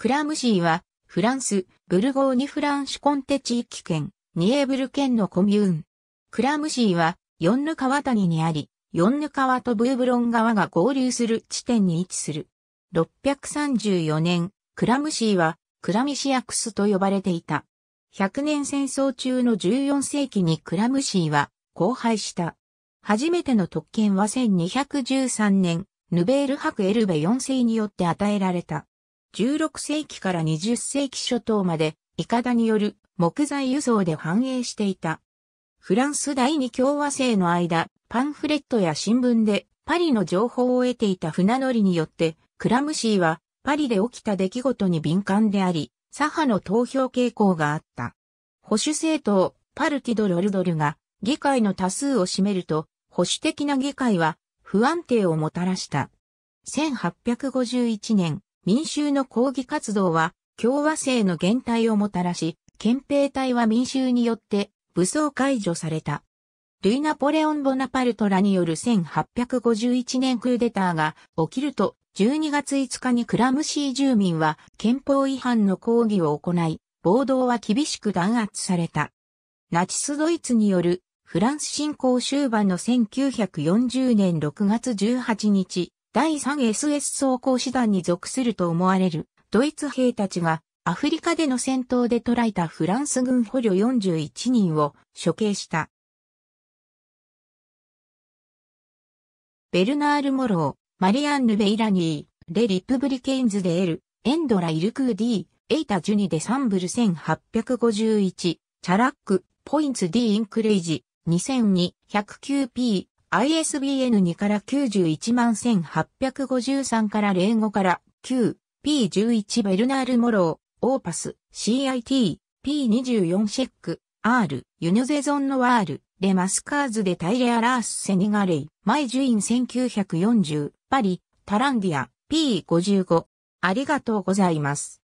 クラムシーは、フランス、ブルゴーニュ・フランシュコンテ地域圏、ニエーブル県のコミューン。クラムシーは、ヨンヌ川谷にあり、ヨンヌ川とブーブロン川が合流する地点に位置する。634年、クラムシーは、クラミシアクスと呼ばれていた。100年戦争中の14世紀にクラムシーは、荒廃した。初めての特権は1213年、ヌベール伯エルベ4世によって与えられた。16世紀から20世紀初頭まで、イカダによる木材輸送で繁栄していた。フランス第二共和制の間、パンフレットや新聞でパリの情報を得ていた船乗りによって、クラムシーはパリで起きた出来事に敏感であり、左派の投票傾向があった。保守政党、パルティド・ロルドルが議会の多数を占めると、保守的な議会は不安定をもたらした。1851年、民衆の抗議活動は共和制の減退をもたらし、憲兵隊は民衆によって武装解除された。ルイ・ナポレオン・ボナパルトらによる1851年クーデターが起きると、12月5日にクラムシー住民は憲法違反の抗議を行い、暴動は厳しく弾圧された。ナチスドイツによるフランス侵攻終盤の1940年6月18日、第 3SS 装甲師団に属すると思われるドイツ兵たちがアフリカでの戦闘で捕らえたフランス軍捕虜41人を処刑した。ベルナール・モロー、マリアンヌ・ベイラニー、レ・リプブリケインズ・デエル、エンドラ・イルクーディエイタ・ジュニ・デ・サンブル1851、チャラック、ポインツ・ディ・インクレイジ、2002、109P、ISBN 2から91853から05から9 P11 ベルナール・モロー、オーパス、CIT、P24 シェック、R、ユニョゼゾンノワール、レマスカーズデ・タイレア・ラース・セニガレイ、マイ・ジュイン1940、パリ、タランディア、P55。ありがとうございます。